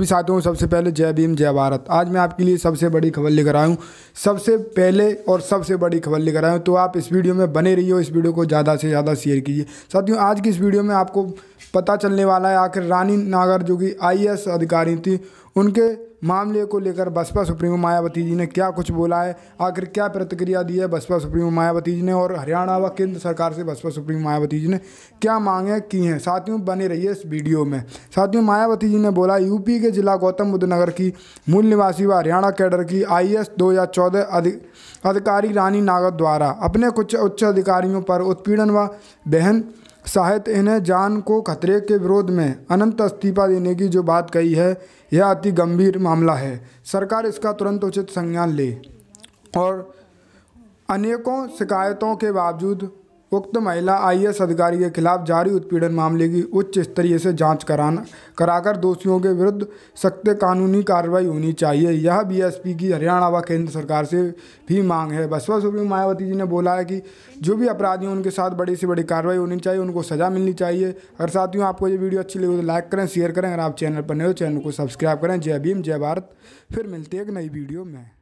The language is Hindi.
सभी साथियों सबसे पहले जय भीम जय भारत आज मैं आपके लिए सबसे बड़ी खबर लेकर आया हूँ सबसे पहले और सबसे बड़ी खबर लेकर आया हूँ तो आप इस वीडियो में बने रहिए इस वीडियो को ज़्यादा से ज़्यादा शेयर कीजिए साथियों आज की इस वीडियो में आपको पता चलने वाला है आखिर रानी नागर जो कि आई अधिकारी थी उनके मामले को लेकर बसपा सुप्रीमो मायावती जी ने क्या कुछ बोला है आखिर क्या प्रतिक्रिया दी है बसपा सुप्रीमो मायावती जी ने और हरियाणा व केंद्र सरकार से बसपा सुप्रीमो मायावती जी ने क्या मांगे की हैं साथियों बने रहिए इस वीडियो में साथियों मायावती जी ने बोला यूपी के जिला गौतम बुद्ध नगर की मूल निवासी व हरियाणा कैडर की आई एस अधिक अधिकारी रानी नागर द्वारा अपने कुछ उच्च अधिकारियों पर उत्पीड़न व बहन शायद इन्हें जान को खतरे के विरोध में अनंत इस्तीफा देने की जो बात कही है यह अति गंभीर मामला है सरकार इसका तुरंत उचित संज्ञान ले और अनेकों शिकायतों के बावजूद उक्त महिला आईएएस अधिकारी के खिलाफ जारी उत्पीड़न मामले की उच्च स्तरीय से जांच कराना कराकर दोषियों के विरुद्ध सख्त कानूनी कार्रवाई होनी चाहिए यह बीएसपी की हरियाणा व केंद्र सरकार से भी मांग है बसपा सुप्रीम मायावती जी ने बोला है कि जो भी अपराधी हैं उनके साथ बड़ी से बड़ी कार्रवाई होनी चाहिए उनको सजा मिलनी चाहिए अगर साथियों आपको ये वीडियो अच्छी लगी तो लाइक करें शेयर करें अगर आप चैनल पर नए हो चैनल को सब्सक्राइब करें जय भीम जय भारत फिर मिलते एक नई वीडियो में